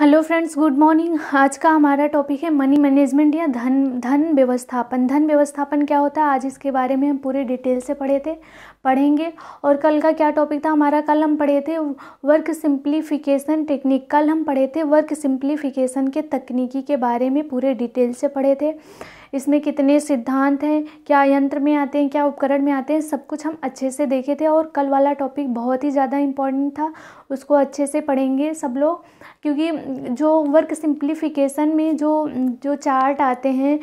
hello friends good morning आज का हमारा टॉपिक है मनी मैनेजमेंट या धन धन व्यवस्थापन धन व्यवस्थापन क्या होता है आज इसके बारे में हम पूरे डिटेल से पढ़े थे पढ़ेंगे और कल का क्या टॉपिक था हमारा कल हम पढ़े थे वर्क सिंप्लीफिकेशन टेक्निक कल हम पढ़े थे वर्क सिंप्लीफिकेशन के तकनीकी के बारे में पूरे डिटेल से पढ़े थे इसमें कितने सिद्धांत हैं क्या यंत्र में आते हैं क्या उपकरण में आते हैं सब कुछ हम अच्छे से देखे थे और कल वाला टॉपिक बहुत ही ज़्यादा इम्पॉर्टेंट था उसको अच्छे से पढ़ेंगे सब लोग क्योंकि जो वर्क सिंप्लीफिकेशन में जो जो चार्ट आते हैं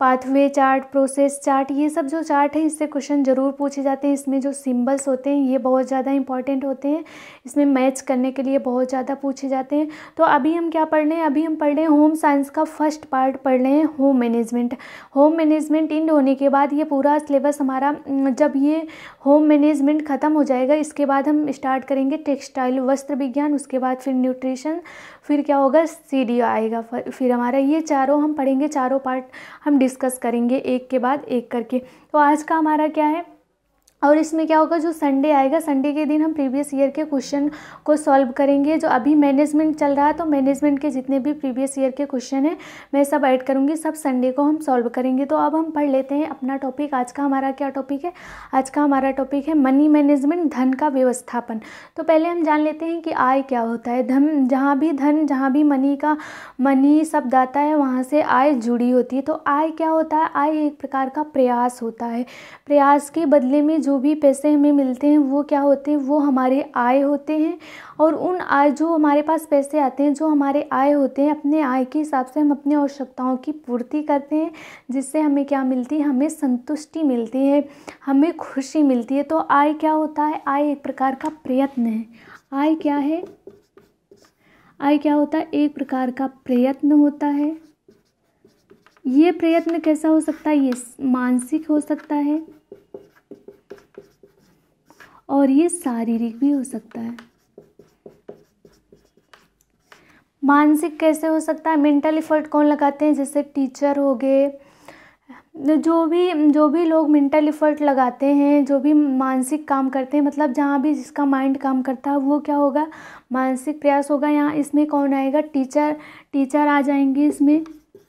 पाथवे चार्ट प्रोसेस चार्ट ये सब जो चार्ट है इससे क्वेश्चन ज़रूर पूछे जाते हैं इसमें जो सिम्बल्स होते हैं ये बहुत ज़्यादा इंपॉर्टेंट होते हैं इसमें मैच करने के लिए बहुत ज़्यादा पूछे जाते हैं तो अभी हम क्या पढ़ रहे हैं अभी हम पढ़ रहे हैं होम साइंस का फर्स्ट पार्ट पढ़ रहे हैं home management home management end होने के बाद ये पूरा सिलेबस हमारा जब ये होम मैनेजमेंट ख़त्म हो जाएगा इसके बाद हम स्टार्ट करेंगे टेक्सटाइल वस्त्र विज्ञान उसके बाद फिर न्यूट्रिशन फिर क्या होगा सी डी आएगा फिर हमारा ये चारों हम पढ़ेंगे चारों पार्ट हम डिस्कस करेंगे एक के बाद एक करके तो आज का हमारा क्या है और इसमें क्या होगा जो संडे आएगा संडे के दिन हम प्रीवियस ईयर के क्वेश्चन को सॉल्व करेंगे जो अभी मैनेजमेंट चल रहा है तो मैनेजमेंट के जितने भी प्रीवियस ईयर के क्वेश्चन हैं मैं सब ऐड करूँगी सब संडे को हम सॉल्व करेंगे तो अब हम पढ़ लेते हैं अपना टॉपिक आज का हमारा क्या टॉपिक है आज का हमारा टॉपिक है मनी मैनेजमेंट धन का व्यवस्थापन तो पहले हम जान लेते हैं कि आय क्या होता है धन जहाँ भी धन जहाँ भी मनी का मनी शब्द आता है वहाँ से आय जुड़ी होती है तो आय क्या होता है आय एक प्रकार का प्रयास होता है प्रयास के बदले में जो भी पैसे हमें मिलते हैं वो क्या होते हैं वो हमारे आय होते हैं और उन आय जो हमारे पास पैसे आते हैं जो हमारे आय होते हैं अपने आय के हिसाब से हम अपनी आवश्यकताओं की पूर्ति करते हैं जिससे हमें क्या मिलती है हमें संतुष्टि मिलती है हमें खुशी मिलती है तो आय क्या होता है आय एक प्रकार का प्रयत्न है आय क्या है आय क्या होता है एक प्रकार का प्रयत्न होता है ये प्रयत्न कैसा हो सकता है ये मानसिक हो सकता है और ये शारीरिक भी हो सकता है मानसिक कैसे हो सकता है मेंटल इफ़र्ट कौन लगाते हैं जैसे टीचर हो गए जो भी जो भी लोग मेंटल इफ़र्ट लगाते हैं जो भी मानसिक काम करते हैं मतलब जहाँ भी जिसका माइंड काम करता है वो क्या होगा मानसिक प्रयास होगा यहाँ इसमें कौन आएगा टीचर टीचर आ जाएंगे इसमें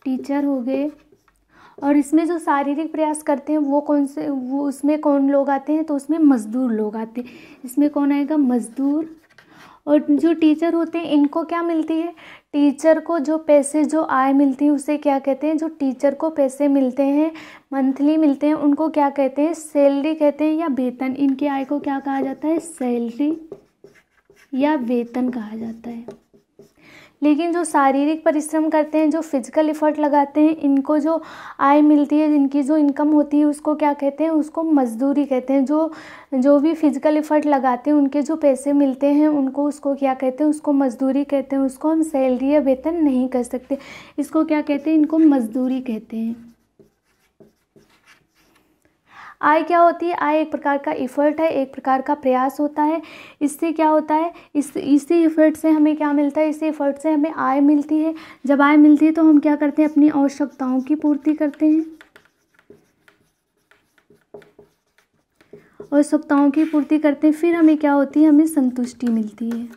टीचर हो गए और इसमें जो शारीरिक प्रयास करते हैं वो कौन से वो उसमें कौन लोग आते हैं तो उसमें मज़दूर लोग आते हैं इसमें कौन आएगा मज़दूर और जो टीचर होते हैं इनको क्या मिलती है टीचर को जो पैसे जो आय मिलती है उसे क्या कहते हैं जो टीचर को पैसे मिलते हैं मंथली मिलते हैं उनको क्या कहते हैं सैलरी कहते हैं या वेतन इनकी आय को क्या कहा जाता है सैलरी या वेतन कहा जाता है लेकिन जो शारीरिक परिश्रम करते हैं जो फिजिकल इफ़र्ट लगाते हैं इनको जो आय मिलती है जिनकी जो इनकम होती है उसको क्या कहते हैं उसको मजदूरी कहते हैं जो जो भी फिजिकल इफ़र्ट लगाते हैं उनके जो पैसे मिलते हैं उनको उसको क्या कहते हैं उसको मजदूरी कहते हैं उसको हम सैलरी या वेतन नहीं कर सकते इसको क्या कहते हैं इनको मजदूरी कहते हैं आय क्या होती है आय एक प्रकार का इफ़र्ट है एक प्रकार का प्रयास होता है इससे क्या होता है इस इसी इफ़र्ट से हमें क्या मिलता है इसी इफ़र्ट से हमें आय मिलती है जब आय मिलती है तो हम क्या करते हैं अपनी आवश्यकताओं की पूर्ति करते हैं और सप्ताहों की पूर्ति करते हैं फिर हमें क्या होती है हमें संतुष्टि मिलती है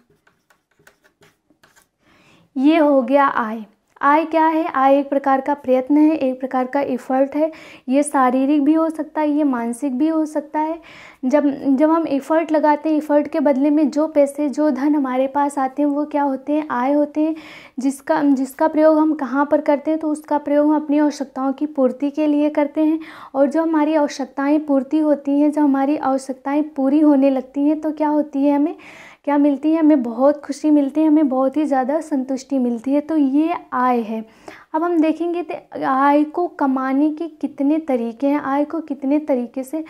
ये हो गया आय आय क्या है आय एक प्रकार का प्रयत्न है एक प्रकार का इफ़र्ट है ये शारीरिक भी हो सकता है ये मानसिक भी हो सकता है जब जब हम इफ़र्ट लगाते हैं इफ़र्ट के बदले में जो पैसे जो धन हमारे पास आते हैं वो क्या होते हैं आय होते हैं जिसका जिसका प्रयोग हम कहाँ पर करते हैं तो उसका प्रयोग हम अपनी आवश्यकताओं की पूर्ति के लिए करते हैं और जो हमारी आवश्यकताएँ पूर्ति होती हैं जब हमारी आवश्यकताएँ पूरी होने लगती हैं तो क्या होती है हमें क्या मिलती है हमें बहुत खुशी मिलती है हमें बहुत ही ज़्यादा संतुष्टि मिलती है तो ये आय है अब हम देखेंगे तो आय को कमाने के कितने तरीके हैं आय को कितने तरीके से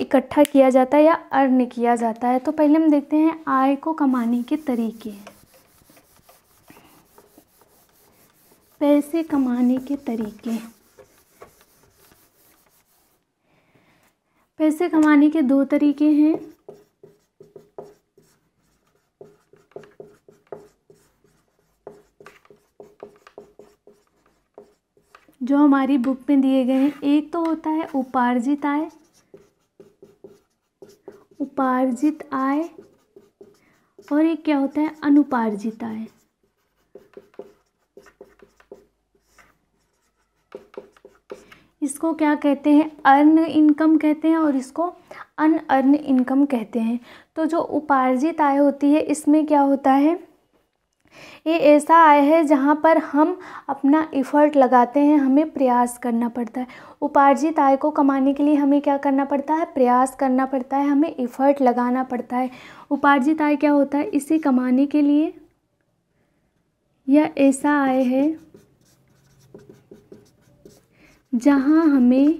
इकट्ठा किया जाता है या अर्न किया जाता है तो पहले हम देखते हैं आय को कमाने के तरीके पैसे कमाने के तरीके पैसे कमाने के दो तरीके हैं जो हमारी बुक में दिए गए हैं एक तो होता है उपार्जित आय उपार्जित आय और एक क्या होता है अनुपार्जित आय इसको क्या कहते हैं अर्न इनकम कहते हैं और इसको अनअर्न इनकम कहते हैं तो जो उपार्जित आय होती है इसमें क्या होता है ये ऐसा आय है जहाँ पर हम अपना इफ़र्ट लगाते हैं हमें प्रयास करना पड़ता है उपार्जित आय को कमाने के लिए हमें क्या करना पड़ता है प्रयास करना पड़ता है हमें इफ़र्ट लगाना पड़ता है उपार्जित आय क्या होता है इसे कमाने के लिए यह ऐसा आय है जहाँ हमें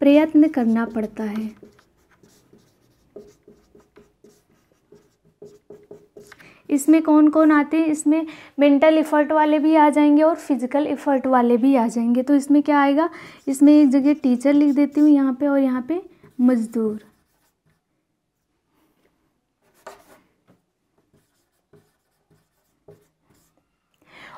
प्रयत्न करना पड़ता है इसमें कौन कौन आते हैं इसमें मेंटल इफ़र्ट वाले भी आ जाएंगे और फिज़िकल इफ़र्ट वाले भी आ जाएंगे तो इसमें क्या आएगा इसमें एक जगह टीचर लिख देती हूँ यहाँ पे और यहाँ पे मज़दूर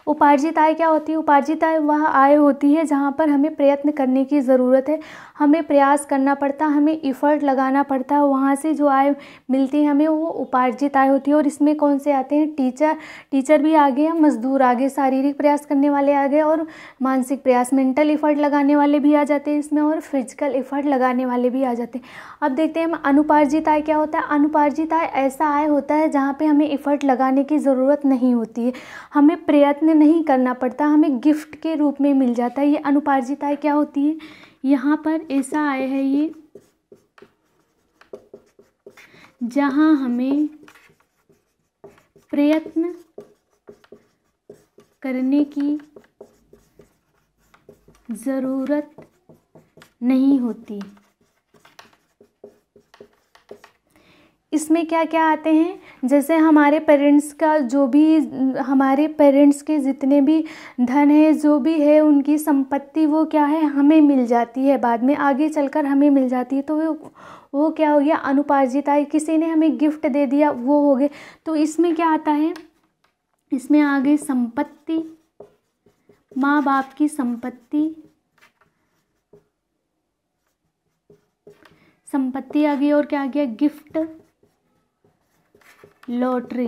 उपार्जित आय क्या होती है उपार्जित आय वह आय होती है जहाँ पर हमें प्रयत्न करने की ज़रूरत है हमें प्रयास करना पड़ता हमें इफ़र्ट लगाना पड़ता है वहाँ से जो आय मिलती है हमें वो उपार्जित आय होती है और इसमें कौन से आते हैं टीचर टीचर भी आगे या मज़दूर आगे शारीरिक प्रयास करने वाले आ गए और मानसिक प्रयास मेंटल इफ़र्ट लगाने वाले भी आ जाते हैं इसमें और फिजिकल इफ़र्ट लगाने वाले भी आ जाते हैं अब देखते हैं हम अनुपार्जित आय क्या होता है अनुपार्जित आय ऐसा आय होता है जहाँ पर हमें इफ़र्ट लगाने की ज़रूरत नहीं होती है हमें प्रयत्न नहीं करना पड़ता हमें गिफ्ट के रूप में मिल जाता है ये अनुपार्जित आय क्या होती है यहाँ पर ऐसा आया है ये जहाँ हमें प्रयत्न करने की ज़रूरत नहीं होती इसमें क्या क्या आते हैं जैसे हमारे पेरेंट्स का जो भी हमारे पेरेंट्स के जितने भी धन है जो भी है उनकी संपत्ति वो क्या है हमें मिल जाती है बाद में आगे चलकर हमें मिल जाती है तो वो वो क्या हो गया अनुपार्जिता किसी ने हमें गिफ्ट दे दिया वो हो गए तो इसमें क्या आता है इसमें आ गई संपत्ति माँ बाप की संपत्ति संपत्ति आ गई और क्या आ गया गिफ्ट लॉटरी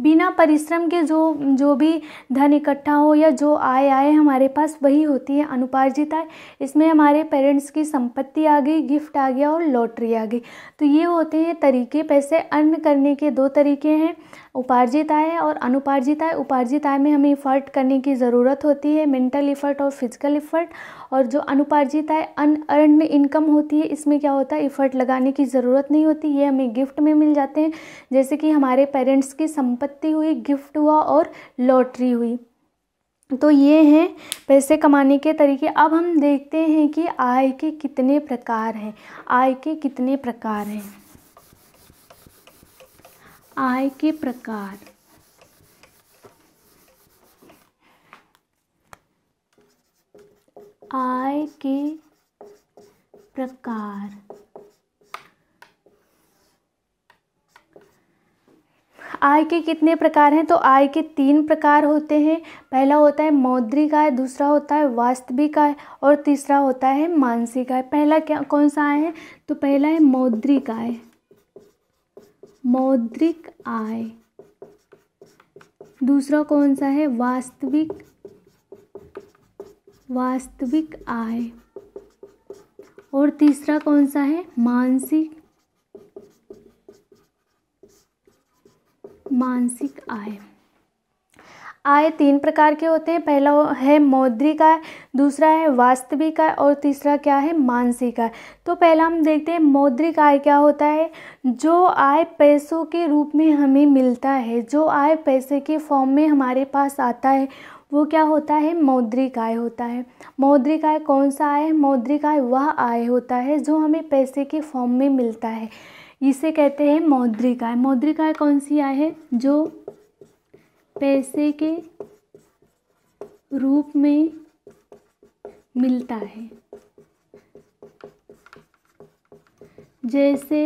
बिना परिश्रम के जो जो भी धन इकट्ठा हो या जो आय आए हमारे पास वही होती है अनुपार्जित आय इसमें हमारे पेरेंट्स की संपत्ति आ गई गिफ्ट आ गया और लॉटरी आ गई तो ये होते हैं तरीके पैसे अर्न करने के दो तरीके हैं उपार्जित आय और अनुपार्जित आय उपार्जित आय में हमें इफ़र्ट करने की ज़रूरत होती है मेंटल इफ़र्ट और फिजिकल इफ़र्ट और जो अनुपार्जित आय अनअर्न इनकम होती है इसमें क्या होता है इफ़र्ट लगाने की ज़रूरत नहीं होती ये हमें गिफ्ट में मिल जाते हैं जैसे कि हमारे पेरेंट्स की संपत्ति हुई गिफ्ट हुआ और लॉटरी हुई तो ये हैं पैसे कमाने के तरीके अब हम देखते हैं कि आय के कितने प्रकार हैं आय के कितने प्रकार हैं आय के प्रकार आय के प्रकार आय के कितने प्रकार हैं तो आय के तीन प्रकार होते हैं पहला होता है मौद्रिक आय दूसरा होता है वास्तविक आय और तीसरा होता है मानसिक आय पहला क्या कौन सा आय है तो पहला है मौद्रिक आय मौद्रिक आय दूसरा कौन सा है वास्तविक वास्तविक आय और तीसरा कौन सा है मानसिक मानसिक आय आय तीन प्रकार के होते हैं पहला है मौद्रिक आय दूसरा है वास्तविक आय और तीसरा क्या है मानसिक आय तो पहला हम देखते हैं मौद्रिक आय क्या होता है जो आय पैसों के रूप में हमें मिलता है जो आय पैसे के फॉर्म में हमारे पास आता है वो क्या होता है मौद्रिक आय होता है मौद्रिक आय कौन सा आय है मौद्रिक आय वह आय होता है जो हमें पैसे के फॉर्म में मिलता है इसे कहते हैं मौद्रिक आय मौद्रिक आय कौन सी आय है जो पैसे के रूप में मिलता है जैसे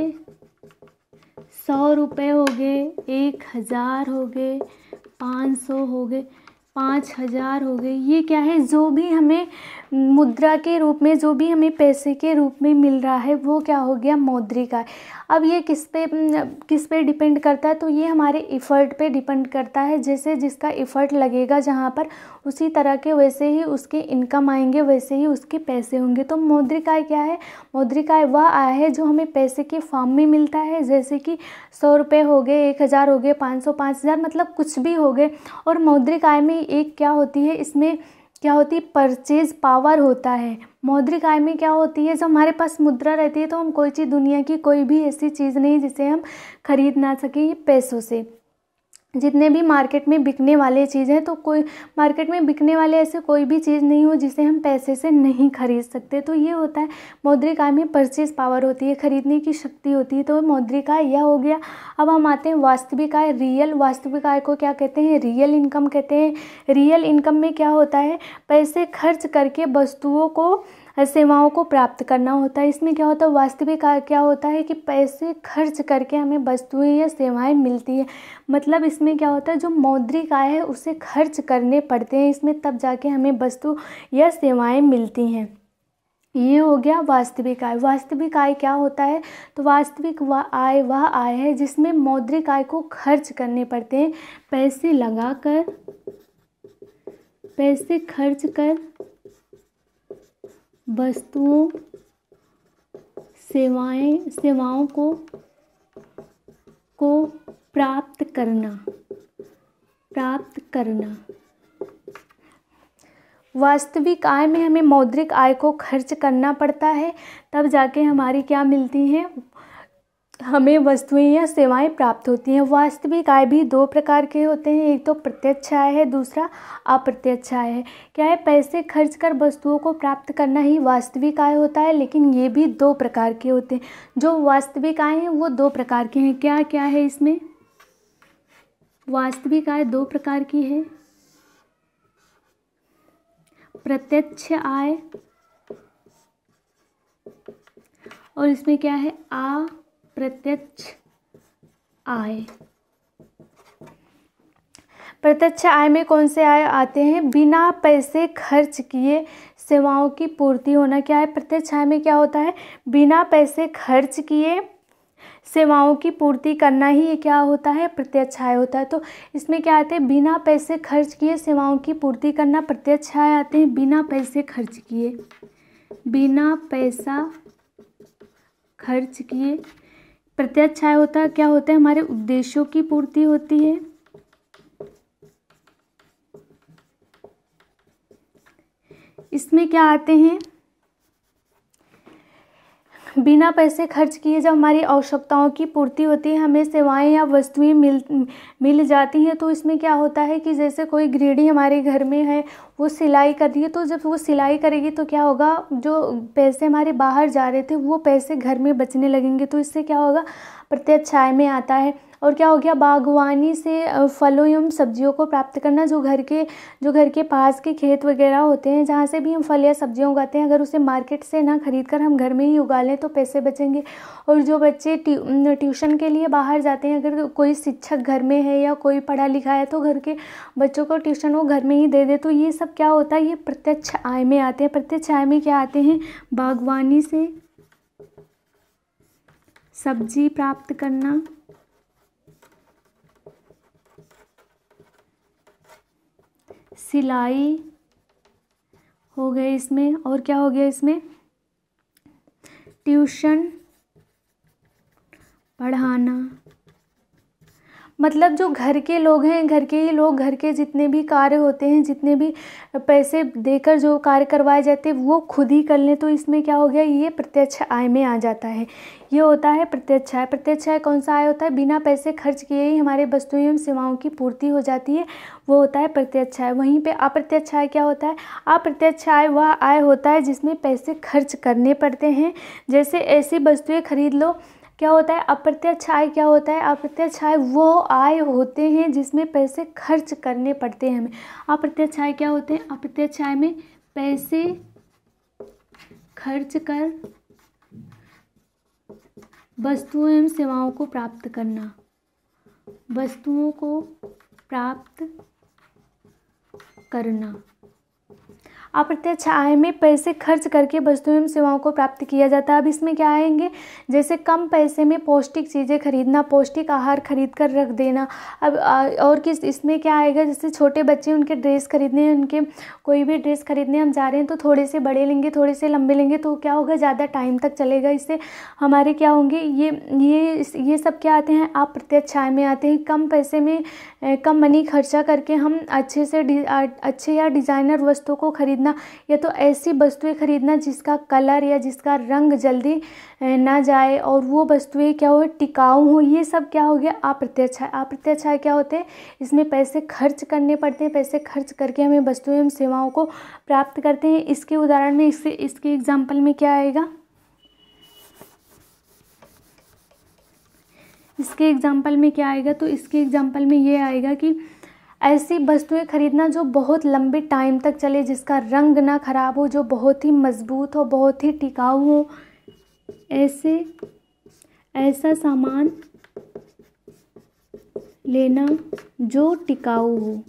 सौ रुपये हो गए एक हज़ार हो गए पाँच सौ हो गए पाँच हज़ार हो गई ये क्या है जो भी हमें मुद्रा के रूप में जो भी हमें पैसे के रूप में मिल रहा है वो क्या हो गया मौद्रिक आय अब ये किस पे किस पे डिपेंड करता है तो ये हमारे इफ़र्ट पे डिपेंड करता है जैसे जिसका इफ़र्ट लगेगा जहाँ पर उसी तरह के वैसे ही उसके इनकम आएंगे वैसे ही उसके पैसे होंगे तो मौद्रिक आय क्या है मौद्रिक आय वह आय है जो हमें पैसे के फॉर्म में मिलता है जैसे कि सौ रुपये हो गए एक हज़ार हो गए पाँच सौ पाँच हज़ार मतलब कुछ भी हो गए और मौद्रिक आय में एक क्या होती है इसमें क्या होती है परचेज पावर होता है मौद्रिक आय में क्या होती है जब हमारे पास मुद्रा रहती है तो हम कोई चीज़ दुनिया की कोई भी ऐसी चीज़ नहीं जिसे हम खरीद ना सकें पैसों से जितने भी मार्केट में बिकने वाले चीज़ हैं तो कोई मार्केट में बिकने वाले ऐसे कोई भी चीज़ नहीं हो जिसे हम पैसे से नहीं खरीद सकते तो ये होता है मौद्रिका में परचेज पावर होती है खरीदने की शक्ति होती है तो मौद्रिका यह हो गया अब हम आते हैं वास्तविक आय रियल वास्तविक आय को क्या कहते हैं रियल इनकम कहते हैं रियल इनकम में क्या होता है पैसे खर्च करके वस्तुओं को सेवाओं को प्राप्त करना होता है इसमें क्या होता है वास्तविक क्या होता है कि पैसे खर्च करके हमें वस्तुएँ या सेवाएँ मिलती है मतलब इसमें क्या होता है जो मौद्रिक आय है उसे खर्च करने पड़ते हैं इसमें तब जाके हमें वस्तु या सेवाएँ मिलती हैं ये हो गया वास्तविक आय वास्तविक आय क्या होता है तो वास्तविक वा आय वह आय है जिसमें मौद्रिक आय को खर्च करने पड़ते हैं पैसे लगाकर पैसे खर्च कर वस्तुओं सेवाएं सेवाओं को को प्राप्त करना प्राप्त करना वास्तविक आय में हमें मौद्रिक आय को खर्च करना पड़ता है तब जाके हमारी क्या मिलती है हमें वस्तुएं या सेवाएं प्राप्त होती हैं वास्तविक आय भी दो प्रकार के होते हैं एक तो प्रत्यक्ष आय है दूसरा अप्रत्यक्ष आय है क्या है पैसे खर्च कर वस्तुओं को प्राप्त करना ही वास्तविक आय होता है लेकिन ये भी दो प्रकार के होते हैं जो वास्तविक आय हैं वो दो प्रकार के हैं क्या क्या है इसमें वास्तविक आय दो प्रकार की है प्रत्यक्ष आय और इसमें क्या है आ प्रत्यक्ष आय प्रत्यक्ष आय में कौन से आय आते हैं बिना पैसे खर्च किए सेवाओं की पूर्ति होना क्या है प्रत्यक्ष आय में क्या होता है बिना पैसे खर्च किए सेवाओं की पूर्ति करना ही ये क्या होता है प्रत्यक्ष आय होता है तो इसमें क्या आते हैं बिना पैसे खर्च किए सेवाओं की पूर्ति करना प्रत्यक्ष आय आते हैं बिना पैसे खर्च किए बिना पैसा खर्च किए प्रत्याच्छाय होता क्या होता है हमारे उद्देश्यों की पूर्ति होती है इसमें क्या आते हैं बिना पैसे खर्च किए जब हमारी आवश्यकताओं की पूर्ति होती है हमें सेवाएं या वस्तुएं मिल मिल जाती हैं तो इसमें क्या होता है कि जैसे कोई गृहिणी हमारे घर में है वो सिलाई कर रही है तो जब वो सिलाई करेगी तो क्या होगा जो पैसे हमारे बाहर जा रहे थे वो पैसे घर में बचने लगेंगे तो इससे क्या होगा प्रत्यक्ष आय में आता है और क्या हो गया बागवानी से फलों एवं सब्जियों को प्राप्त करना जो घर के जो घर के पास के खेत वगैरह होते हैं जहाँ से भी हम फल या सब्जियाँ उगाते हैं अगर उसे मार्केट से ना खरीद कर हम घर में ही उगा लें तो पैसे बचेंगे और जो बच्चे ट्यूशन के लिए बाहर जाते हैं अगर कोई शिक्षक घर में है या कोई पढ़ा लिखा है तो घर के बच्चों को ट्यूशन वो घर में ही दे दे तो ये सब क्या होता है ये प्रत्यक्ष आय में आते हैं प्रत्यक्ष आय में क्या आते हैं बागवानी से सब्जी प्राप्त करना सिलाई हो गए इसमें और क्या हो गया इसमें ट्यूशन पढ़ाना मतलब जो घर के लोग हैं घर के ही लोग घर के जितने भी कार्य होते हैं जितने भी पैसे देकर जो कार्य करवाए जाते हैं वो खुद ही कर लें तो इसमें क्या हो गया ये प्रत्यक्ष आय में आ जाता है ये होता है प्रत्यक्ष आय प्रत्यक्ष आय कौन सा आय होता है बिना पैसे खर्च किए ही हमारे वस्तुओं एवं सेवाओं की पूर्ति हो जाती है वो होता है प्रत्यक्ष आय वहीं पर अप्रत्यक्ष आय क्या होता है अप्रत्यक्ष आय वह आय होता है जिसमें पैसे खर्च करने पड़ते हैं जैसे ऐसी वस्तुएँ खरीद लो क्या होता है अप्रत्यक्ष आय क्या होता है अप्रत्यक्ष आय वो आय होते हैं जिसमें पैसे खर्च करने पड़ते हैं हमें अप्रत्यक्ष आय क्या होते हैं अप्रत्यक्ष आय में पैसे खर्च कर वस्तुओं एवं सेवाओं को प्राप्त करना वस्तुओं को प्राप्त करना अप्रत्यक्ष आय में पैसे खर्च करके वस्तु एवं सेवाओं को प्राप्त किया जाता है अब इसमें क्या आएंगे जैसे कम पैसे में पौष्टिक चीज़ें खरीदना पौष्टिक आहार खरीद कर रख देना अब और किस इसमें क्या आएगा जैसे छोटे बच्चे उनके ड्रेस खरीदने उनके कोई भी ड्रेस खरीदने हम जा रहे हैं तो थोड़े से बड़े लेंगे थोड़े से लंबे लेंगे तो क्या होगा ज़्यादा टाइम तक चलेगा इससे हमारे क्या होंगे ये ये ये सब क्या आते हैं आप प्रत्यक्ष आय में आते हैं कम पैसे में कम मनी खर्चा करके हम अच्छे से अच्छे या डिज़ाइनर वस्तुओं को खरीदना खरीदना या तो ऐसी वस्तुएं खरीदना जिसका कलर या जिसका रंग जल्दी ना जाए और वो वस्तुएं क्या हो टिकाऊ हो ये सब क्या हो गया अप्रत्यक्ष है अप्रत्यक्ष है क्या होते हैं इसमें पैसे खर्च करने पड़ते हैं पैसे खर्च करके हमें वस्तुएं एवं सेवाओं को प्राप्त करते हैं इसके उदाहरण में इससे इसके एग्जाम्पल में क्या आएगा इसके एग्जाम्पल में क्या आएगा तो इसके एग्जाम्पल में ये आएगा कि ऐसी वस्तुएं खरीदना जो बहुत लंबे टाइम तक चले जिसका रंग ना ख़राब हो जो बहुत ही मज़बूत हो बहुत ही टिकाऊ हो ऐसे ऐसा सामान लेना जो टिकाऊ हो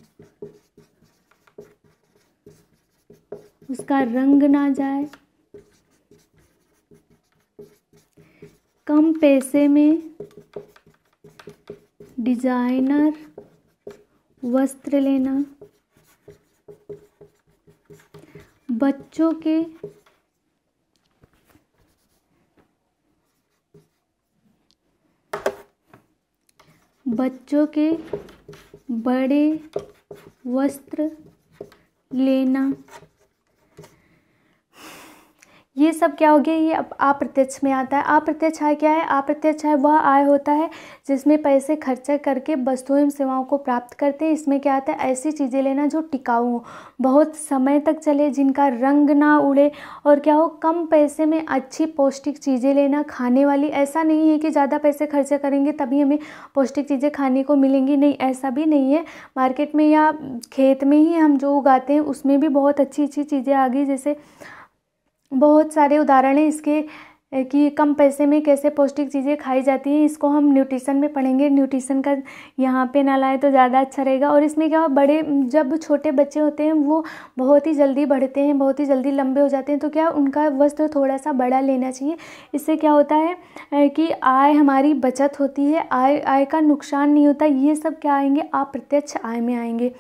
उसका रंग ना जाए कम पैसे में डिजाइनर वस्त्र लेना बच्चों के बच्चों के बड़े वस्त्र लेना ये सब क्या हो गया ये अब अप्रत्यक्ष में आता है अप्रत्यक्ष आय क्या है अप्रत्यक्ष आय वह आय होता है जिसमें पैसे खर्चा करके वस्तुएं एवं सेवाओं को प्राप्त करते हैं इसमें क्या आता है ऐसी चीज़ें लेना जो टिकाऊ हो बहुत समय तक चले जिनका रंग ना उड़े और क्या हो कम पैसे में अच्छी पौष्टिक चीज़ें लेना खाने वाली ऐसा नहीं है कि ज़्यादा पैसे खर्चा करेंगे तभी हमें पौष्टिक चीज़ें खाने को मिलेंगी नहीं ऐसा भी नहीं है मार्केट में या खेत में ही हम जो उगाते हैं उसमें भी बहुत अच्छी अच्छी चीज़ें आ गई जैसे बहुत सारे उदाहरण हैं इसके कि कम पैसे में कैसे पौष्टिक चीज़ें खाई जाती हैं इसको हम न्यूट्रिशन में पढ़ेंगे न्यूट्रिशन का यहाँ पे ना लाए तो ज़्यादा अच्छा रहेगा और इसमें क्या बड़े जब छोटे बच्चे होते हैं वो बहुत ही जल्दी बढ़ते हैं बहुत ही जल्दी लंबे हो जाते हैं तो क्या उनका वस्त्र थोड़ा सा बड़ा लेना चाहिए इससे क्या होता है कि आय हमारी बचत होती है आय आय का नुकसान नहीं होता ये सब क्या आएंगे प्रत्यक्ष आय में आएंगे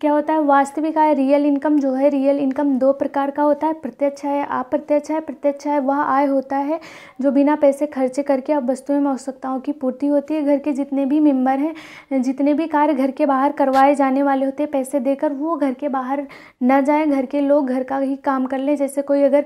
क्या होता है वास्तविक आय रियल इनकम जो है रियल इनकम दो प्रकार का होता है प्रत्यक्ष आय अप्रत्यक्ष आय प्रत्यक्ष आय वह आय होता है जो बिना पैसे खर्चे करके अब वस्तुएं में आवश्यकताओं की पूर्ति होती है घर के जितने भी मेंबर हैं जितने भी कार्य घर के बाहर करवाए जाने वाले होते हैं पैसे देकर वो घर के बाहर न जाए घर के लोग घर का ही काम कर लें जैसे कोई अगर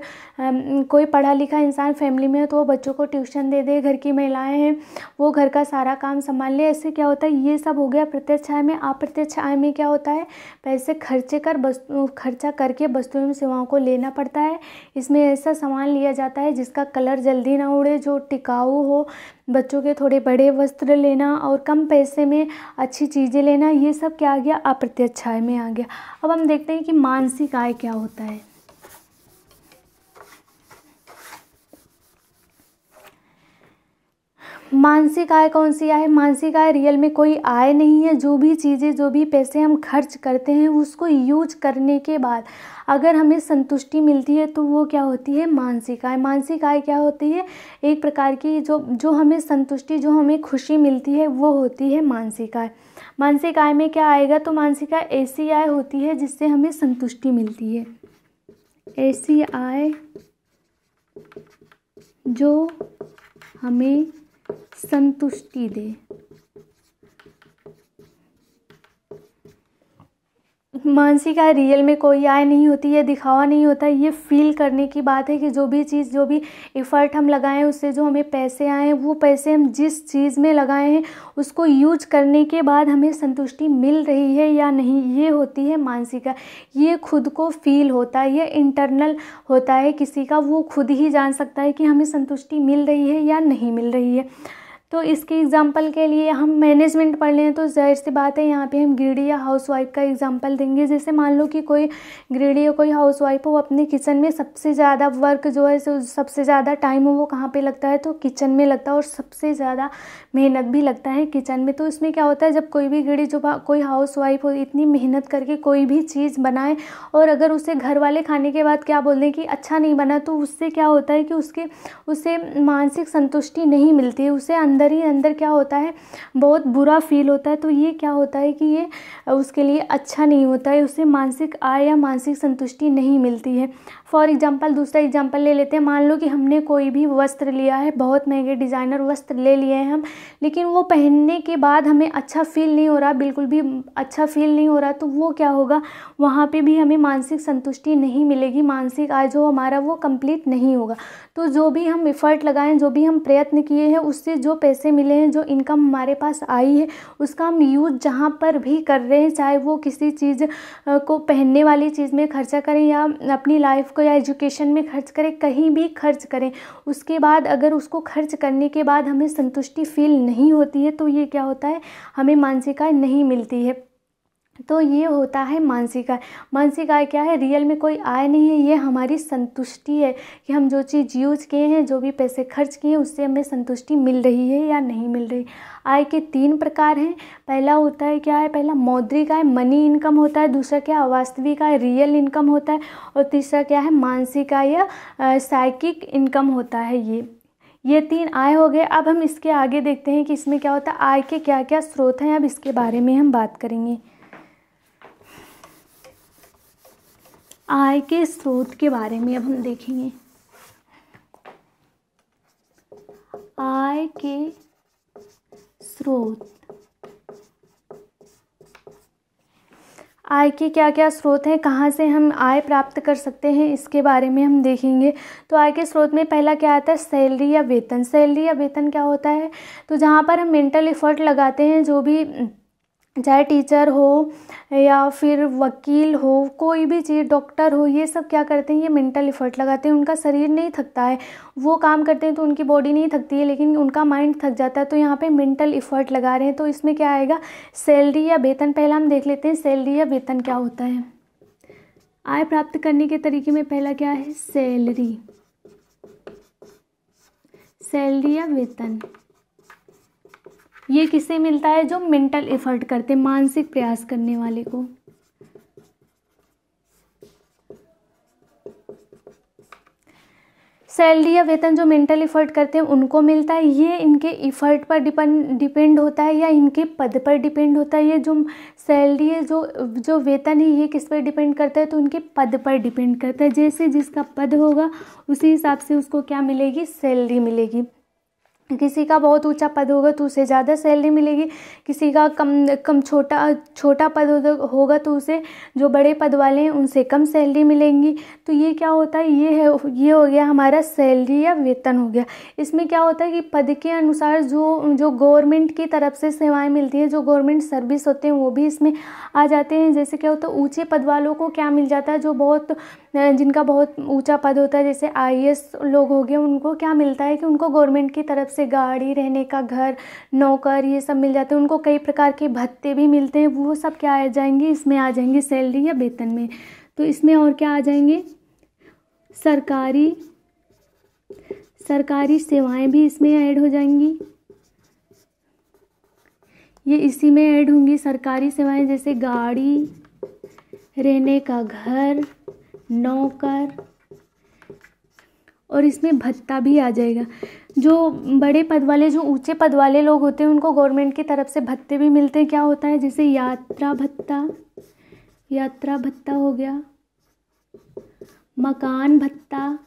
कोई पढ़ा लिखा इंसान फैमिली में है तो वो बच्चों को ट्यूशन दे दे घर की महिलाएँ हैं वो घर का सारा काम संभाल लें ऐसे क्या होता है ये सब हो गया प्रत्यक्ष आय में अप्रत्यक्ष आय में क्या होता है पैसे खर्चे कर वस्तु खर्चा करके वस्तुओं एवं सेवाओं को लेना पड़ता है इसमें ऐसा सामान लिया जाता है जिसका कलर जल्दी ना उड़े जो टिकाऊ हो बच्चों के थोड़े बड़े वस्त्र लेना और कम पैसे में अच्छी चीज़ें लेना ये सब क्या आ गया अप्रत्यक्ष आय में आ गया अब हम देखते हैं कि मानसिक आय क्या होता है मानसिक आय कौन सी आय मानसिक आय रियल में कोई आय नहीं है जो भी चीज़ें जो भी पैसे हम खर्च करते हैं उसको यूज करने के बाद अगर हमें संतुष्टि मिलती है तो वो क्या होती है मानसिक आय मानसिक आय क्या होती है एक प्रकार की जो जो हमें संतुष्टि जो हमें खुशी मिलती है वो होती है मानसिक आय मानसिक आय में क्या आएगा तो मानसिक आय ऐसी आय होती है जिससे हमें संतुष्टि मिलती है ऐसी आय जो हमें संतुष्टि दे मानसी का रियल में कोई आय नहीं होती है दिखावा नहीं होता ये फील करने की बात है कि जो भी चीज़ जो भी इफ़र्ट हम लगाएं उससे जो हमें पैसे आए हैं वो पैसे हम जिस चीज़ में लगाए हैं उसको यूज करने के बाद हमें संतुष्टि मिल रही है या नहीं ये होती है मानसिका ये खुद को फील होता है ये इंटरनल होता है किसी का वो खुद ही जान सकता है कि हमें संतुष्टि मिल रही है या नहीं मिल रही है तो इसके एग्ज़ाम्पल के लिए हम मैनेजमेंट पढ़ लें तो जाहिर सी बात है यहाँ पे हम ग्रीडी या हाउस वाइफ का एग्ज़ाम्पल देंगे जैसे मान लो कि कोई ग्रीडी या कोई हाउस वाइफ हो वो अपने किचन में सबसे ज़्यादा वर्क जो है सबसे ज़्यादा टाइम हो वो कहाँ पे लगता है तो किचन में लगता है और सबसे ज़्यादा मेहनत भी लगता है किचन में तो इसमें क्या होता है जब कोई भी ग्रीडी जो कोई हाउस वाइफ हो इतनी मेहनत करके कोई भी चीज़ बनाए और अगर उसे घर वाले खाने के बाद क्या बोल कि अच्छा नहीं बना तो उससे क्या होता है कि उसके उसे मानसिक संतुष्टि नहीं मिलती उसे अंदर अंदर ही अंदर क्या होता है बहुत बुरा फील होता है तो ये क्या होता है कि ये उसके लिए अच्छा नहीं होता है उसे मानसिक आय या मानसिक संतुष्टि नहीं मिलती है फॉर एग्ज़ाम्पल दूसरा एग्ज़ाम्पल ले लेते हैं मान लो कि हमने कोई भी वस्त्र लिया है बहुत महंगे डिज़ाइनर वस्त्र ले लिए हैं हम लेकिन वो पहनने के बाद हमें अच्छा फील नहीं हो रहा बिल्कुल भी अच्छा फील नहीं हो रहा तो वो क्या होगा वहाँ पे भी हमें मानसिक संतुष्टि नहीं मिलेगी मानसिक आय जो हमारा वो कंप्लीट नहीं होगा तो जो भी हम इफ़र्ट लगाएं जो भी हम प्रयत्न किए हैं उससे जो पैसे पैसे मिले हैं जो इनकम हमारे पास आई है उसका हम यूज़ जहाँ पर भी कर रहे हैं चाहे वो किसी चीज़ को पहनने वाली चीज़ में खर्चा करें या अपनी लाइफ को या एजुकेशन में खर्च करें कहीं भी खर्च करें उसके बाद अगर उसको खर्च करने के बाद हमें संतुष्टि फील नहीं होती है तो ये क्या होता है हमें मानसिकाएँ नहीं मिलती है तो ये होता है मानसिक आय मानसिक आय क्या है रियल में कोई आय नहीं है ये हमारी संतुष्टि है कि हम जो चीज़ यूज किए हैं जो भी पैसे खर्च किए हैं उससे हमें संतुष्टि मिल रही है या नहीं मिल रही आय के तीन प्रकार हैं पहला होता है क्या है पहला मौद्रिक आय मनी इनकम होता है दूसरा क्या वास्तविक आय रियल इनकम होता है और तीसरा क्या है मानसिक आय या साइकिक इनकम होता है ये ये तीन आय हो गए अब हम इसके आगे देखते हैं कि इसमें क्या होता है आय के क्या क्या स्रोत हैं अब इसके बारे में हम बात करेंगे आय के स्रोत के बारे में अब हम देखेंगे आय के स्रोत आय के क्या क्या स्रोत हैं कहाँ से हम आय प्राप्त कर सकते हैं इसके बारे में हम देखेंगे तो आय के स्रोत में पहला क्या आता है सैलरी या वेतन सैलरी या वेतन क्या होता है तो जहाँ पर हम मेंटल एफर्ट लगाते हैं जो भी चाहे टीचर हो या फिर वकील हो कोई भी चीज़ डॉक्टर हो ये सब क्या करते हैं ये मेंटल इफ़र्ट लगाते हैं उनका शरीर नहीं थकता है वो काम करते हैं तो उनकी बॉडी नहीं थकती है लेकिन उनका माइंड थक जाता है तो यहाँ पे मेंटल इफ़र्ट लगा रहे हैं तो इसमें क्या आएगा सैलरी या वेतन पहला हम देख लेते हैं सैलरी या वेतन क्या होता है आय प्राप्त करने के तरीके में पहला क्या है सैलरी सैलरी या वेतन ये किसे मिलता है जो मेंटल एफर्ट करते मानसिक प्रयास करने वाले को सैलरी या वेतन जो मेंटल इफ़र्ट करते हैं उनको मिलता है ये इनके इफ़र्ट पर डिपेंड डिपेंड होता है या इनके पद पर डिपेंड होता है ये जो सैलरी है जो जो वेतन है ये किस पर डिपेंड करता है तो उनके पद पर डिपेंड करता है जैसे जिसका पद होगा उसी हिसाब से उसको क्या मिलेगी सैलरी मिलेगी किसी का बहुत ऊँचा पद होगा तो उसे ज़्यादा सैलरी मिलेगी किसी का कम कम छोटा छोटा पद होगा तो उसे जो बड़े पद वाले हैं उनसे कम सैलरी मिलेंगी तो ये क्या होता है ये है ये हो गया हमारा सैलरी या वेतन हो गया इसमें क्या होता है कि पद के अनुसार जो जो गवर्नमेंट की तरफ से सेवाएं मिलती हैं जो गवर्नमेंट सर्विस होते हैं वो भी इसमें आ जाते हैं जैसे क्या होता है ऊँचे पद वालों को क्या मिल जाता है जो बहुत जिनका बहुत ऊंचा पद होता है जैसे आई लोग हो गए उनको क्या मिलता है कि उनको गवर्नमेंट की तरफ से गाड़ी रहने का घर नौकर ये सब मिल जाते हैं उनको कई प्रकार के भत्ते भी मिलते हैं वो सब क्या आ जाएंगे इसमें आ जाएंगे सैलरी या वेतन में तो इसमें और क्या आ जाएंगे सरकारी सरकारी सेवाएं भी इसमें ऐड हो जाएंगी ये इसी में ऐड होंगी सरकारी सेवाएं जैसे गाड़ी रहने का घर नौकर और इसमें भत्ता भी आ जाएगा जो बड़े पद वाले जो ऊंचे पद वाले लोग होते हैं उनको गवर्नमेंट की तरफ से भत्ते भी मिलते हैं क्या होता है जैसे यात्रा भत्ता यात्रा भत्ता हो गया मकान भत्ता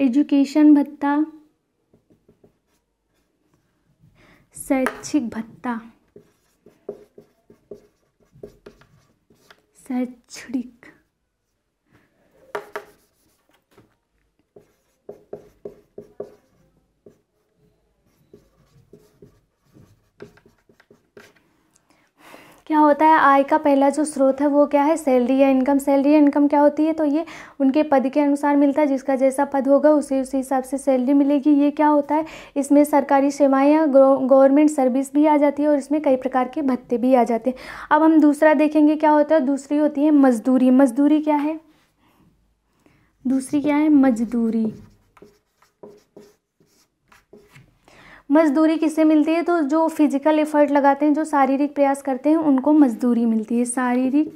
एजुकेशन भत्ता शैक्षिक भत्ता 살출입 क्या होता है आय का पहला जो स्रोत है वो क्या है सैलरी या इनकम सैलरी या इनकम क्या होती है तो ये उनके पद के अनुसार मिलता है जिसका जैसा पद होगा उसे उसी हिसाब से सैलरी मिलेगी ये क्या होता है इसमें सरकारी सेवाएँ या गवर्नमेंट सर्विस भी आ जाती है और इसमें कई प्रकार के भत्ते भी आ जाते हैं अब हम दूसरा देखेंगे क्या होता है दूसरी होती है मजदूरी मजदूरी क्या है दूसरी क्या है मजदूरी मजदूरी किसे मिलती है तो जो फिजिकल एफर्ट लगाते हैं जो शारीरिक प्रयास करते हैं उनको मजदूरी मिलती है शारीरिक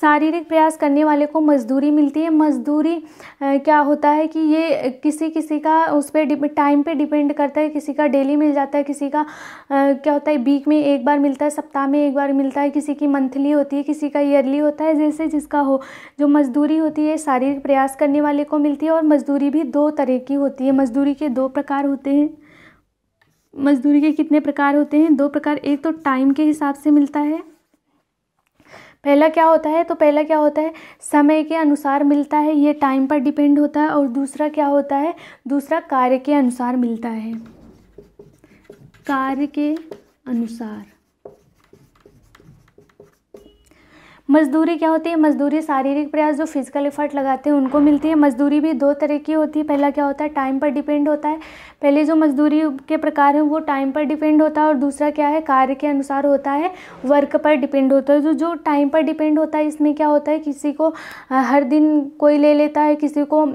शारीरिक प्रयास करने वाले को मजदूरी मिलती है मजदूरी क्या होता है कि ये किसी किसी का उस पर टाइम पे डिपेंड करता है किसी का डेली मिल जाता है किसी का क्या होता है वीक में एक बार मिलता है सप्ताह में एक बार मिलता है किसी की मंथली होती है किसी का ईयरली होता है जैसे जिसका हो जो मजदूरी होती है शारीरिक प्रयास करने वाले को मिलती है और मजदूरी भी दो तरह की होती है मजदूरी के दो प्रकार होते हैं मजदूरी के कितने प्रकार होते हैं दो प्रकार एक तो टाइम के हिसाब से मिलता है पहला क्या होता है तो पहला क्या होता है समय के अनुसार मिलता है ये टाइम पर डिपेंड होता है और दूसरा क्या होता है दूसरा कार्य के अनुसार मिलता है कार्य के अनुसार मजदूरी क्या होती है मजदूरी शारीरिक प्रयास जो फिजिकल एफर्ट लगाते हैं उनको मिलती है मजदूरी भी दो तरह की होती है पहला क्या होता है टाइम पर डिपेंड होता है पहले जो मजदूरी के प्रकार हैं वो टाइम पर डिपेंड होता है और दूसरा क्या है कार्य के अनुसार होता है वर्क पर डिपेंड होता है जो जो टाइम पर डिपेंड होता है इसमें क्या होता है किसी को हर दिन कोई ले लेता है किसी को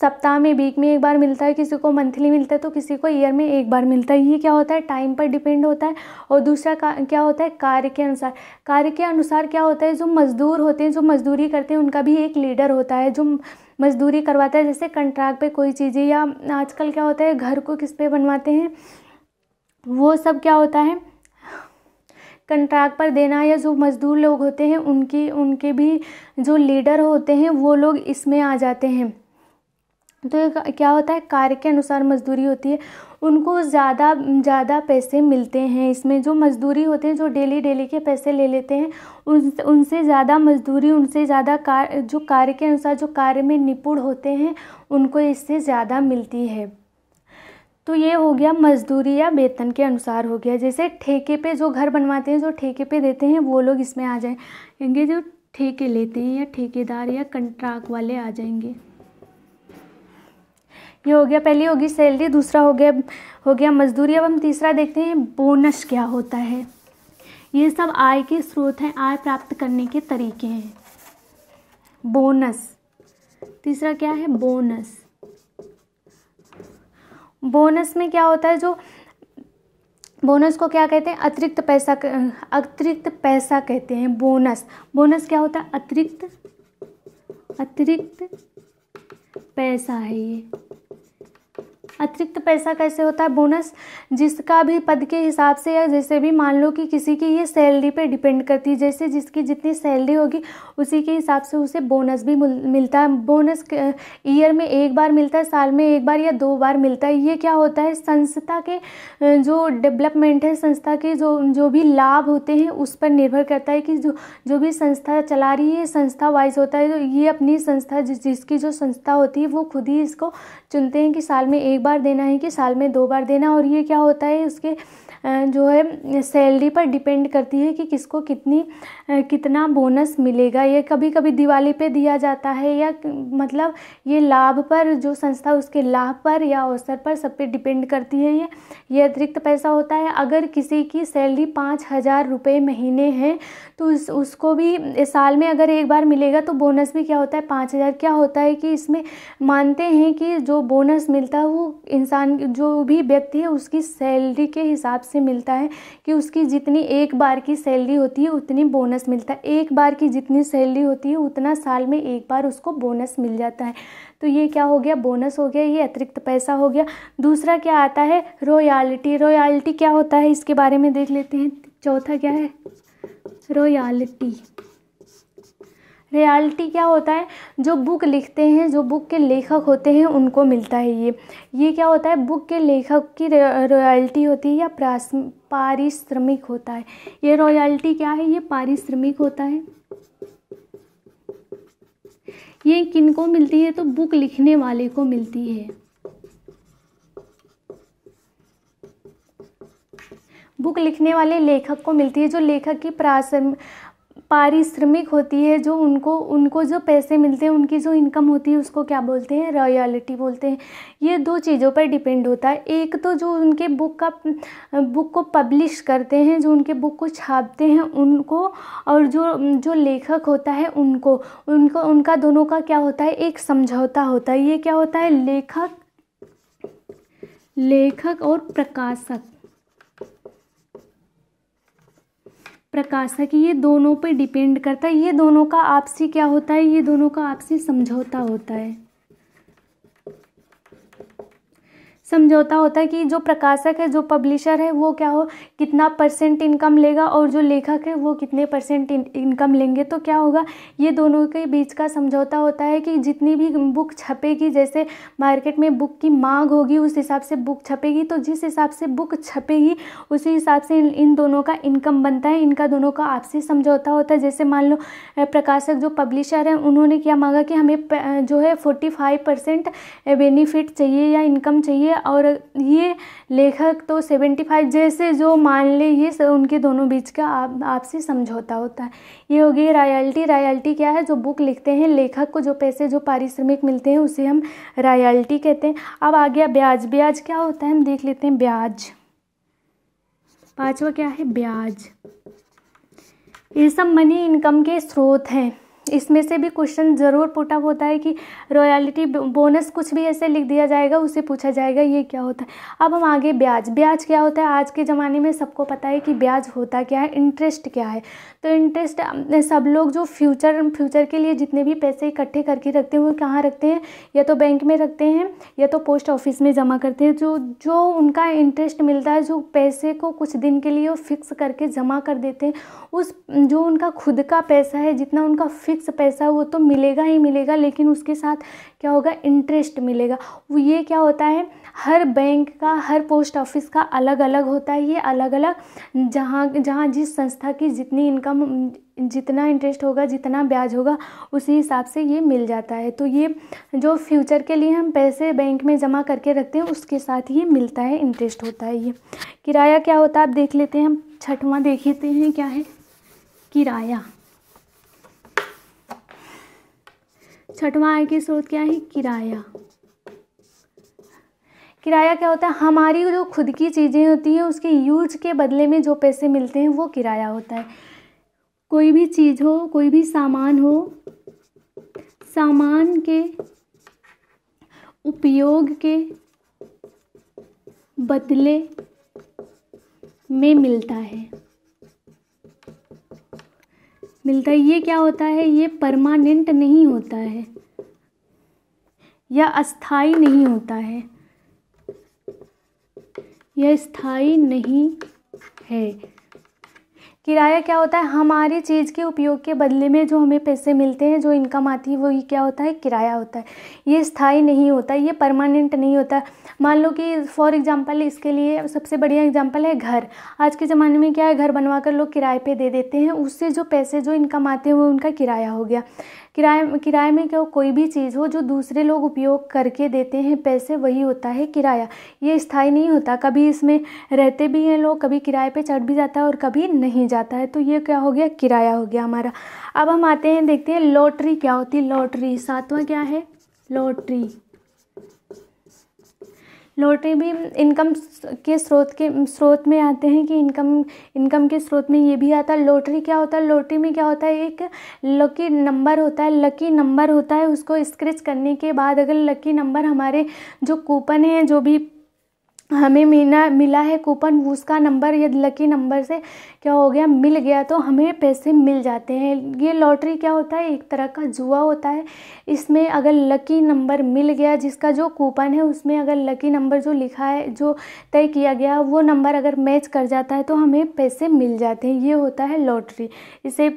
सप्ताह में वीक में एक बार मिलता है किसी को मंथली मिलता है तो किसी को ईयर में एक बार मिलता है ये क्या होता है टाइम पर डिपेंड होता है और दूसरा क्या होता है कार्य के अनुसार कार्य के अनुसार क्या होता है जो मज़दूर होते हैं जो मज़दूरी करते हैं उनका भी एक लीडर होता है जो मज़दूरी करवाता है जैसे कंट्राक्ट पे कोई चीज़ें या आजकल क्या होता है घर को किस पे बनवाते हैं वो सब क्या होता है कंट्रैक्ट पर देना या जो मज़दूर लोग होते हैं उनकी उनके भी जो लीडर होते हैं वो लोग इसमें आ जाते हैं तो क्या होता है कार्य के अनुसार मजदूरी होती है उनको ज़्यादा ज़्यादा पैसे मिलते हैं इसमें जो मजदूरी होते हैं जो डेली डेली के पैसे ले लेते हैं उन उनसे ज़्यादा मजदूरी उनसे ज़्यादा कार जो कार्य के अनुसार जो कार्य में निपुण होते हैं उनको इससे ज़्यादा मिलती है तो ये हो गया मजदूरी या वेतन के अनुसार हो गया जैसे ठेके पे जो घर बनवाते हैं जो ठेके पे देते हैं वो लोग इसमें आ जाएंगे जो ठेके लेते हैं या ठेकेदार या कंट्राक वाले आ जाएंगे ये हो गया पहली होगी सैलरी दूसरा हो गया हो गया मजदूरी अब हम तीसरा देखते हैं बोनस क्या होता है ये सब आय के स्रोत हैं आय प्राप्त करने के तरीके हैं बोनस तीसरा क्या है बोनस बोनस में क्या होता है जो बोनस को क्या कहते हैं अतिरिक्त पैसा अतिरिक्त पैसा कहते हैं बोनस बोनस क्या होता है अतिरिक्त अतिरिक्त पैसा है ये अतिरिक्त पैसा कैसे होता है बोनस जिसका भी पद के हिसाब से या जैसे भी मान लो कि किसी की ये सैलरी पे डिपेंड करती है जैसे जिसकी जितनी सैलरी होगी उसी के हिसाब से उसे बोनस भी मिलता है बोनस ईयर में एक बार मिलता है साल में एक बार या दो बार मिलता है ये क्या होता है संस्था के जो डेवलपमेंट है संस्था के जो जो भी लाभ होते हैं उस पर निर्भर करता है कि जो जो भी संस्था चला रही है संस्था वाइज होता है तो ये अपनी संस्था जिस जिसकी जो संस्था होती है वो खुद ही इसको चुनते हैं कि साल में एक बार देना है कि साल में दो बार देना और ये क्या होता है उसके जो है सैलरी पर डिपेंड करती है कि किसको कितनी कितना बोनस मिलेगा ये कभी कभी दिवाली पे दिया जाता है या मतलब ये लाभ पर जो संस्था उसके लाभ पर या अवसर पर सब पे डिपेंड करती है ये ये अतिरिक्त पैसा होता है अगर किसी की सैलरी पाँच हज़ार रुपये महीने है तो इस उसको भी साल में अगर एक बार मिलेगा तो बोनस भी क्या होता है पाँच हज़ार क्या होता है कि इसमें मानते हैं कि जो बोनस मिलता है वो इंसान जो भी व्यक्ति है उसकी सैलरी के हिसाब से मिलता है कि उसकी जितनी एक बार की सैलरी होती है उतनी बोनस मिलता है एक बार की जितनी सैलरी होती है उतना साल में एक बार उसको बोनस मिल जाता है तो ये क्या हो गया बोनस हो गया ये अतिरिक्त पैसा हो गया दूसरा क्या आता है रॉयल्टी रॉयल्टी क्या होता है इसके बारे में देख लेते हैं चौथा क्या है रोयाल्टी रियाल्टी क्या होता है जो बुक लिखते हैं जो बुक के लेखक होते हैं उनको मिलता है ये ये क्या होता है बुक के लेखक की रॉयल्टी होती है या पारिश्रमिक होता है ये रॉयल्टी क्या है ये पारिश्रमिक होता है ये किनको मिलती है तो बुक लिखने वाले को मिलती है बुक लिखने वाले लेखक को मिलती है जो लेखक की प्रासम पारिश्रमिक होती है जो उनको उनको जो पैसे मिलते हैं उनकी जो इनकम होती है उसको क्या बोलते हैं रॉयल्टी बोलते हैं ये दो चीज़ों पर डिपेंड होता है एक तो जो उनके बुक का बुक को पब्लिश करते हैं जो उनके बुक को छापते हैं उनको और जो जो लेखक होता है उनको उनको उनका दोनों का क्या होता है एक समझौता होता है ये क्या होता है लेखक लेखक और प्रकाशक प्रकाश है कि ये दोनों पर डिपेंड करता है ये दोनों का आपसी क्या होता है ये दोनों का आपसी समझौता होता है समझौता होता है कि जो प्रकाशक है जो पब्लिशर है वो क्या हो कितना परसेंट इनकम लेगा और जो लेखक है वो कितने परसेंट इनकम लेंगे तो क्या होगा ये दोनों के बीच का समझौता होता है कि जितनी भी बुक छपेगी जैसे मार्केट में बुक की मांग होगी उस हिसाब से बुक छपेगी तो जिस हिसाब से बुक छपेगी उसी हिसाब से इन दोनों का इनकम बनता है इनका दोनों का आपसी समझौता होता है जैसे मान लो प्रकाशक जो पब्लिशर हैं उन्होंने क्या मांगा कि हमें जो है फोर्टी फाइव परसेंट बेनिफिट चाहिए या इनकम चाहिए और ये लेखक तो सेवेंटी फाइव जैसे जो मान ले ये उनके दोनों बीच का आप आपसी समझौता होता है ये हो गई रॉयल्टी रॉयल्टी क्या है जो बुक लिखते हैं लेखक को जो पैसे जो पारिश्रमिक मिलते हैं उसे हम रॉयल्टी कहते हैं अब आ गया ब्याज ब्याज क्या होता है हम देख लेते हैं ब्याज पाँचवा क्या है ब्याज ये सब मनी इनकम के स्रोत हैं इसमें से भी क्वेश्चन ज़रूर पुटअप होता है कि रॉयल्टी बोनस कुछ भी ऐसे लिख दिया जाएगा उसे पूछा जाएगा ये क्या होता है अब हम आगे ब्याज ब्याज क्या होता है आज के ज़माने में सबको पता है कि ब्याज होता क्या है इंटरेस्ट क्या है तो इंटरेस्ट सब लोग जो फ्यूचर फ्यूचर के लिए जितने भी पैसे इकट्ठे करके रखते हैं वो कहाँ रखते हैं या तो बैंक में रखते हैं या तो पोस्ट ऑफिस में जमा करते हैं जो जो उनका इंटरेस्ट मिलता है जो पैसे को कुछ दिन के लिए वो फिक्स करके जमा कर देते हैं उस जो उनका खुद का पैसा है जितना उनका फिक्स पैसा है वो तो मिलेगा ही मिलेगा लेकिन उसके साथ क्या होगा इंटरेस्ट मिलेगा वो ये क्या होता है हर बैंक का हर पोस्ट ऑफिस का अलग अलग होता है ये अलग अलग जहाँ जहाँ जिस संस्था की जितनी इनकम जितना इंटरेस्ट होगा जितना ब्याज होगा उसी हिसाब से ये मिल जाता है तो ये जो फ्यूचर के लिए हम पैसे बैंक में जमा करके रखते हैं उसके साथ ये मिलता है इंटरेस्ट होता है ये किराया क्या होता है आप देख लेते हैं हम छठवां देख लेते हैं क्या है किराया छठवां आय के स्रोत क्या है किराया किराया क्या होता है हमारी जो खुद की चीज़ें होती हैं उसके यूज के बदले में जो पैसे मिलते हैं वो किराया होता है कोई भी चीज़ हो कोई भी सामान हो सामान के उपयोग के बदले में मिलता है मिलता है ये क्या होता है ये परमानेंट नहीं होता है या अस्थाई नहीं होता है यह स्थाई नहीं है किराया क्या होता है हमारी चीज़ के उपयोग के बदले में जो हमें पैसे मिलते हैं जो इनकम आती है वही क्या होता है किराया होता है ये स्थायी नहीं होता ये परमानेंट नहीं होता मान लो कि फॉर एग्ज़ाम्पल इसके लिए सबसे बढ़िया एग्जाम्पल है घर आज के ज़माने में क्या है घर बनवा कर लोग किराए पर दे देते हैं उससे जो पैसे जो इनकम आते हैं वो उनका किराया हो गया किराए किराए में क्या कोई भी चीज़ हो जो दूसरे लोग उपयोग करके देते हैं पैसे वही होता है किराया ये स्थायी नहीं होता कभी इसमें रहते भी हैं लोग कभी किराए पे चढ़ भी जाता है और कभी नहीं जाता है तो ये क्या हो गया किराया हो गया हमारा अब हम आते हैं देखते हैं लॉटरी क्या होती है लॉटरी सातवां क्या है लॉटरी लॉटरी भी इनकम के स्रोत के स्रोत में आते हैं कि इनकम इनकम के स्रोत में ये भी आता है लॉटरी क्या होता है लॉटरी में क्या होता है एक लकी नंबर होता है लकी नंबर होता है उसको स्क्रैच करने के बाद अगर लकी नंबर हमारे जो कूपन हैं जो भी हमें मिला मिला है कूपन उसका नंबर या लकी नंबर से क्या हो गया मिल गया तो हमें पैसे मिल जाते हैं ये लॉटरी क्या होता है एक तरह का जुआ होता है इसमें अगर लकी नंबर मिल गया जिसका जो कूपन है उसमें अगर लकी नंबर जो लिखा है जो तय किया गया वो नंबर अगर मैच कर जाता है तो हमें पैसे मिल जाते हैं ये होता है लॉटरी इसे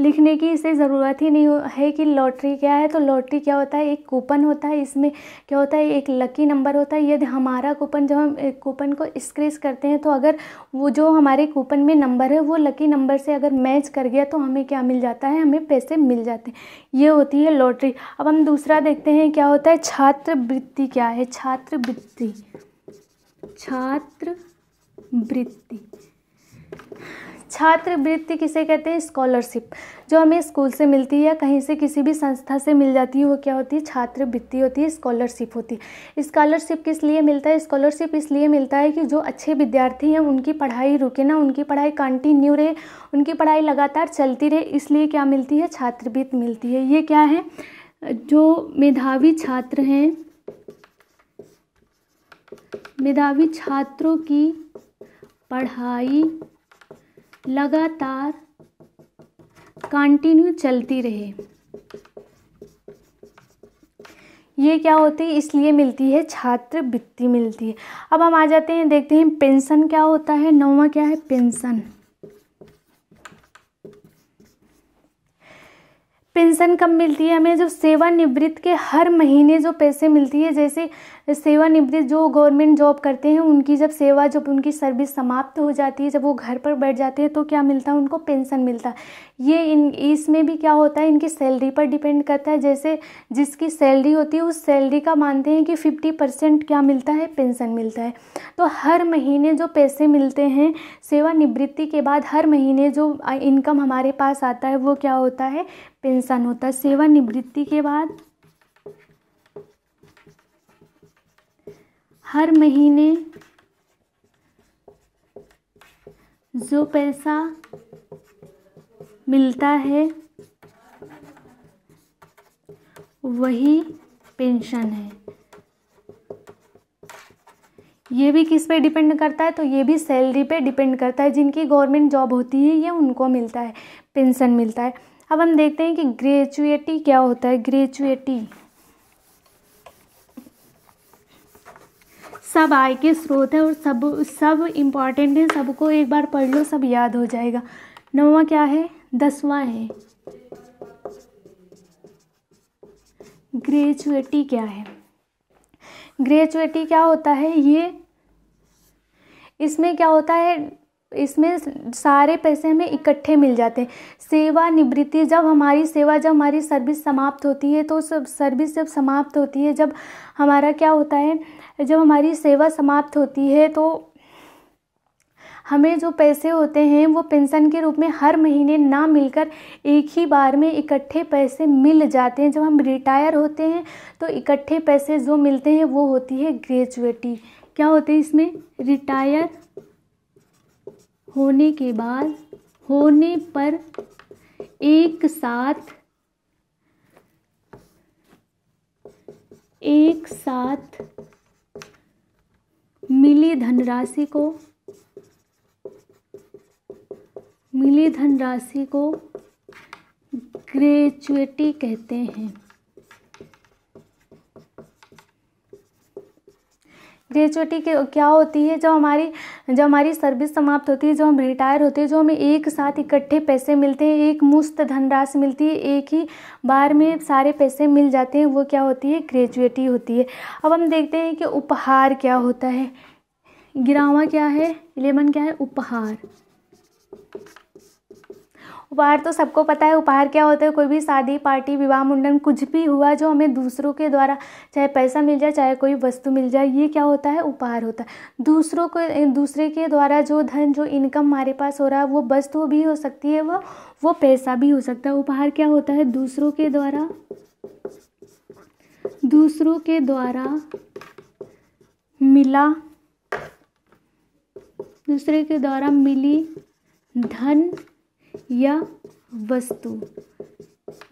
लिखने की इसे ज़रूरत ही नहीं है कि लॉटरी क्या है तो लॉटरी क्या होता है एक कूपन होता है इसमें क्या होता है एक लकी नंबर होता है यदि हमारा कूपन जब हम कूपन को स्क्रेच करते हैं तो अगर वो जो हमारे कूपन में नंबर है वो लकी नंबर से अगर मैच कर गया तो हमें क्या मिल जाता है हमें पैसे मिल जाते हैं ये होती है लॉटरी अब हम दूसरा देखते हैं क्या होता है छात्रवृत्ति क्या है छात्रवृत्ति छात्रवृत्ति छात्रवृत्ति किसे कहते हैं स्कॉलरशिप जो हमें स्कूल से मिलती है या कहीं से किसी भी संस्था से मिल जाती है वो क्या होती है छात्रवृत्ति होती है स्कॉलरशिप होती है स्कॉलरशिप किस लिए मिलता है स्कॉलरशिप इसलिए मिलता है कि जो अच्छे विद्यार्थी हैं उनकी पढ़ाई रुके ना उनकी पढ़ाई कंटिन्यू रहे उनकी पढ़ाई लगातार चलती रहे इसलिए क्या मिलती है छात्रवृत्ति मिलती है ये क्या है जो मेधावी छात्र हैं मेधावी छात्रों की पढ़ाई लगातार कंटिन्यू चलती रहे ये क्या होती है इसलिए मिलती है छात्रवृत्ति मिलती है अब हम आ जाते हैं देखते हैं पेंशन क्या होता है नौवा क्या है पेंशन पेंशन कब मिलती है हमें जो सेवानिवृत्त के हर महीने जो पैसे मिलती है जैसे सेवानिवृत्त जो गवर्नमेंट जॉब करते हैं उनकी जब सेवा जब उनकी सर्विस समाप्त हो जाती है जब वो घर पर बैठ जाते हैं तो क्या मिलता है उनको पेंशन मिलता है ये इन इसमें भी क्या होता है इनकी सैलरी पर डिपेंड करता है जैसे जिसकी सैलरी होती है उस सैलरी का मानते हैं कि फिफ्टी परसेंट क्या मिलता है पेंशन मिलता है तो हर महीने जो पैसे मिलते हैं सेवानिवृत्ति के बाद हर महीने जो इनकम हमारे पास आता है वो क्या होता है पेंशन होता है सेवानिवृत्ति के बाद हर महीने जो पैसा मिलता है वही पेंशन है ये भी किस पे डिपेंड करता है तो ये भी सैलरी पे डिपेंड करता है जिनकी गवर्नमेंट जॉब होती है ये उनको मिलता है पेंशन मिलता है अब हम देखते हैं कि ग्रेचुएटी क्या होता है ग्रेचुएटी सब आय के स्रोत है और सब सब इम्पॉर्टेंट है सबको एक बार पढ़ लो सब याद हो जाएगा नौवा क्या है दसवां है ग्रेचुएटी क्या है ग्रेचुएटी क्या होता है ये इसमें क्या होता है इसमें सारे पैसे हमें इकट्ठे मिल जाते हैं सेवा निवृत्ति जब हमारी सेवा जब हमारी सर्विस समाप्त होती है तो सब सर्विस जब समाप्त होती है जब हमारा क्या होता है जब हमारी सेवा समाप्त होती है तो हमें जो पैसे होते हैं वो पेंशन के रूप में हर महीने ना मिलकर एक ही बार में इकट्ठे पैसे मिल जाते हैं जब हम रिटायर होते हैं तो इकट्ठे पैसे जो मिलते हैं वो होती है ग्रेजुएटी क्या होते हैं इसमें रिटायर होने के बाद होने पर एक साथ एक साथ मिली धनराशि को मिली धनराशि को ग्रेचुएटी कहते हैं ग्रेचुटी क्या होती है जब हमारी जब हमारी सर्विस समाप्त होती है जब हम रिटायर होते हैं जो हमें एक साथ इकट्ठे पैसे मिलते हैं एक मुफ्त धनराशि मिलती है एक ही बार में सारे पैसे मिल जाते हैं वो क्या होती है ग्रेचुटी होती है अब हम देखते हैं कि उपहार क्या होता है गिरावा क्या है इलेवन क्या है उपहार उपहार तो सबको पता है उपहार क्या होता है कोई भी शादी पार्टी विवाह मुंडन कुछ भी हुआ जो हमें दूसरों के द्वारा चाहे पैसा मिल जाए चाहे कोई वस्तु मिल जाए ये क्या होता है उपहार होता है दूसरों को दूसरे के द्वारा जो धन जो इनकम हमारे पास हो रहा है वो वस्तु भी हो सकती है वो वो पैसा भी हो सकता है उपहार क्या होता है दूसरों के द्वारा दूसरों के द्वारा मिला दूसरे के द्वारा मिली धन या वस्तु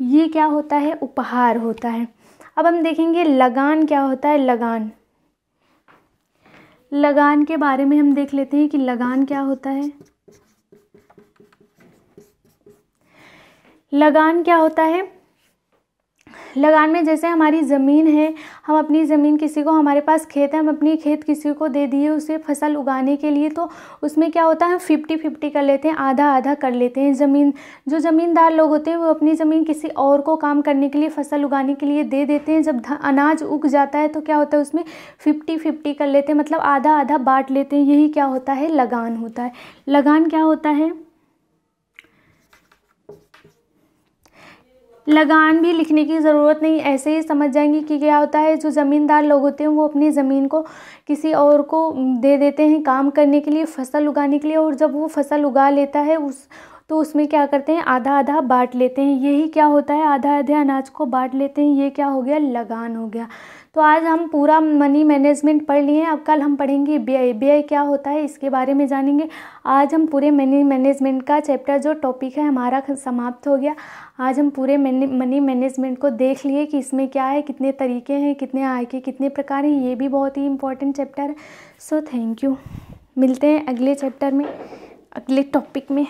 ये क्या होता है उपहार होता है अब हम देखेंगे लगान क्या होता है लगान लगान के बारे में हम देख लेते हैं कि लगान क्या होता है लगान क्या होता है लगान में जैसे हमारी ज़मीन है हम अपनी ज़मीन किसी को हमारे पास खेत है हम अपनी खेत किसी को दे दिए उसे फसल उगाने के लिए तो उसमें क्या होता है हम फिफ्टी फिफ्टी कर लेते हैं आधा आधा कर लेते हैं ज़मीन जो ज़मींदार लोग होते हैं वो अपनी ज़मीन किसी और को काम करने के लिए फसल उगाने के लिए दे देते हैं जब अनाज उग जाता है तो क्या होता है उसमें फिफ्टी फिफ्टी कर लेते हैं मतलब आधा आधा बांट लेते हैं यही क्या होता है लगान होता है लगान क्या होता है लगान भी लिखने की ज़रूरत नहीं ऐसे ही समझ जाएंगे कि क्या होता है जो ज़मींदार लोग होते हैं वो अपनी ज़मीन को किसी और को दे देते हैं काम करने के लिए फसल उगाने के लिए और जब वो फसल उगा लेता है उस तो उसमें क्या करते हैं आधा आधा बांट लेते हैं यही क्या होता है आधा आधे अनाज को बांट लेते हैं ये क्या हो गया लगान हो गया तो आज हम पूरा मनी मैनेजमेंट पढ़ लिए हैं अब कल हम पढ़ेंगे बी आई बी आई क्या होता है इसके बारे में जानेंगे आज हम पूरे मनी मैनेजमेंट का चैप्टर जो टॉपिक है हमारा समाप्त हो गया आज हम पूरे मनी मैनेजमेंट को देख लिए कि इसमें क्या है कितने तरीके हैं कितने आय के कितने प्रकार हैं ये भी बहुत ही इंपॉर्टेंट चैप्टर है सो थैंक यू मिलते हैं अगले चैप्टर में अगले टॉपिक में